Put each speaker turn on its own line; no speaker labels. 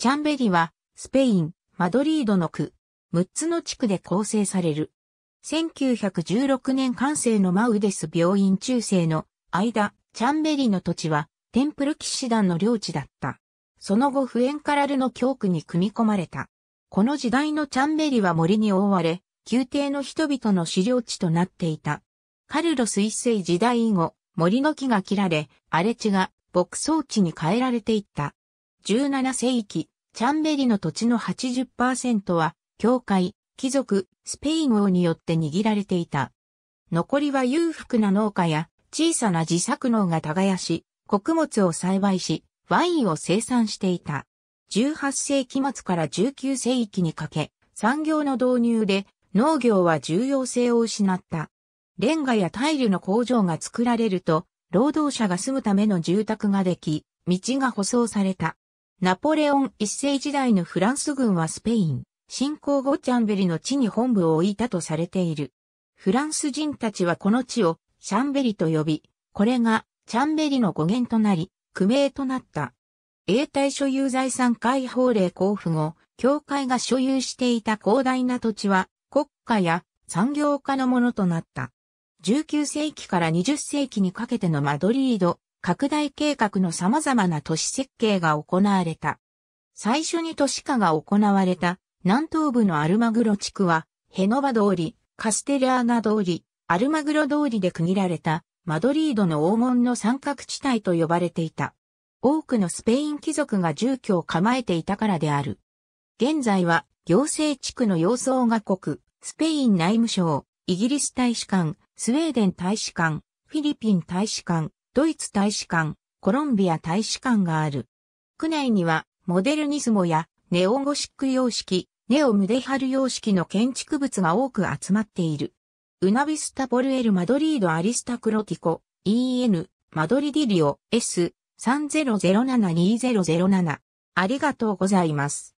チャンベリは、スペイン、マドリードの区、6つの地区で構成される。1916年完成のマウデス病院中世の間、チャンベリの土地は、テンプル騎士団の領地だった。その後フエンカラルの教区に組み込まれた。この時代のチャンベリは森に覆われ、宮廷の人々の狩猟地となっていた。カルロス一世時代以後、森の木が切られ、荒れ地が牧草地に変えられていった。17世紀、チャンベリの土地の80%は、教会、貴族、スペイン王によって握られていた。残りは裕福な農家や小さな自作農が耕し、穀物を栽培し、ワインを生産していた。18世紀末から19世紀にかけ、産業の導入で農業は重要性を失った。レンガやタイルの工場が作られると、労働者が住むための住宅ができ、道が舗装された。ナポレオン一世時代のフランス軍はスペイン、侵攻後チャンベリの地に本部を置いたとされている。フランス人たちはこの地をシャンベリと呼び、これがチャンベリの語源となり、区名となった。永代所有財産解放令交付後、教会が所有していた広大な土地は国家や産業家のものとなった。19世紀から20世紀にかけてのマドリード、拡大計画の様々な都市設計が行われた。最初に都市化が行われた南東部のアルマグロ地区は、ヘノバ通り、カステリアーナ通り、アルマグロ通りで区切られたマドリードの黄門の三角地帯と呼ばれていた。多くのスペイン貴族が住居を構えていたからである。現在は行政地区の様相が国、スペイン内務省、イギリス大使館、スウェーデン大使館、フィリピン大使館、ドイツ大使館、コロンビア大使館がある。区内には、モデルニスモや、ネオゴシック様式、ネオムデハル様式の建築物が多く集まっている。ウナビスタポルエルマドリードアリスタクロティコ、EN、マドリディリオ、S、30072007。ありがとうございます。